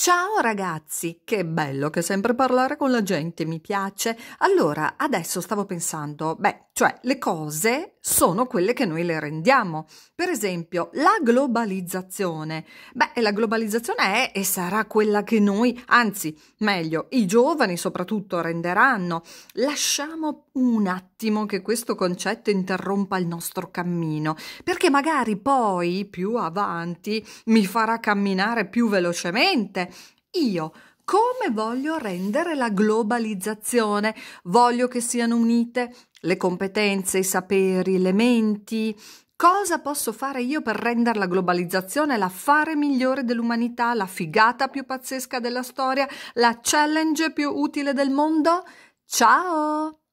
Ciao ragazzi, che bello che sempre parlare con la gente mi piace. Allora, adesso stavo pensando, beh, cioè le cose sono quelle che noi le rendiamo. Per esempio, la globalizzazione. Beh, la globalizzazione è e sarà quella che noi, anzi, meglio, i giovani soprattutto renderanno. Lasciamo un attimo che questo concetto interrompa il nostro cammino, perché magari poi più avanti mi farà camminare più velocemente. Io come voglio rendere la globalizzazione. Voglio che siano unite le competenze, i saperi, le menti. Cosa posso fare io per rendere la globalizzazione l'affare migliore dell'umanità, la figata più pazzesca della storia, la challenge più utile del mondo? Ciao!